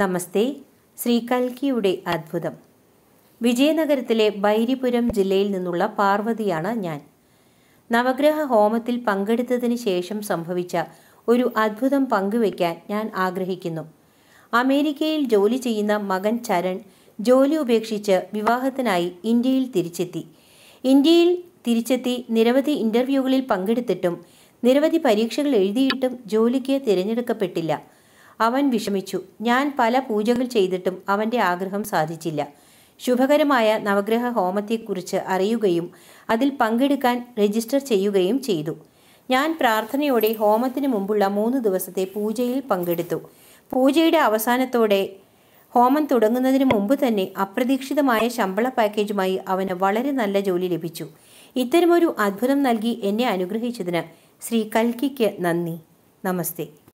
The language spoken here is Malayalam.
നമസ്തേ ശ്രീ കൽക്കിയുടെ അത്ഭുതം വിജയനഗരത്തിലെ ബൈരിപുരം ജില്ലയിൽ നിന്നുള്ള പാർവതിയാണ് ഞാൻ നവഗ്രഹ ഹോമത്തിൽ പങ്കെടുത്തതിന് ശേഷം സംഭവിച്ച ഒരു അത്ഭുതം പങ്കുവയ്ക്കാൻ ഞാൻ ആഗ്രഹിക്കുന്നു അമേരിക്കയിൽ ജോലി ചെയ്യുന്ന മകൻ ചരൺ ജോലി ഉപേക്ഷിച്ച് വിവാഹത്തിനായി ഇന്ത്യയിൽ തിരിച്ചെത്തി ഇന്ത്യയിൽ തിരിച്ചെത്തി നിരവധി ഇൻ്റർവ്യൂകളിൽ പങ്കെടുത്തിട്ടും നിരവധി പരീക്ഷകൾ എഴുതിയിട്ടും ജോലിക്ക് തിരഞ്ഞെടുക്കപ്പെട്ടില്ല അവൻ വിഷമിച്ചു ഞാൻ പല പൂജകൾ ചെയ്തിട്ടും അവൻ്റെ ആഗ്രഹം സാധിച്ചില്ല ശുഭകരമായ നവഗ്രഹ ഹോമത്തെക്കുറിച്ച് അറിയുകയും അതിൽ പങ്കെടുക്കാൻ രജിസ്റ്റർ ചെയ്യുകയും ചെയ്തു ഞാൻ പ്രാർത്ഥനയോടെ ഹോമത്തിന് മുമ്പുള്ള മൂന്ന് ദിവസത്തെ പൂജയിൽ പങ്കെടുത്തു പൂജയുടെ അവസാനത്തോടെ ഹോമം തുടങ്ങുന്നതിന് മുമ്പ് തന്നെ അപ്രതീക്ഷിതമായ ശമ്പള പാക്കേജുമായി അവന് വളരെ നല്ല ജോലി ലഭിച്ചു ഇത്തരമൊരു അത്ഭുതം നൽകി എന്നെ അനുഗ്രഹിച്ചതിന് ശ്രീ കൽക്കിക്ക് നന്ദി നമസ്തേ